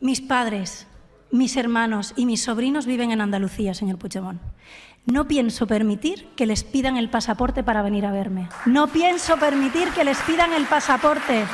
Mis padres, mis hermanos y mis sobrinos viven en Andalucía, señor Puigdemont. No pienso permitir que les pidan el pasaporte para venir a verme. No pienso permitir que les pidan el pasaporte.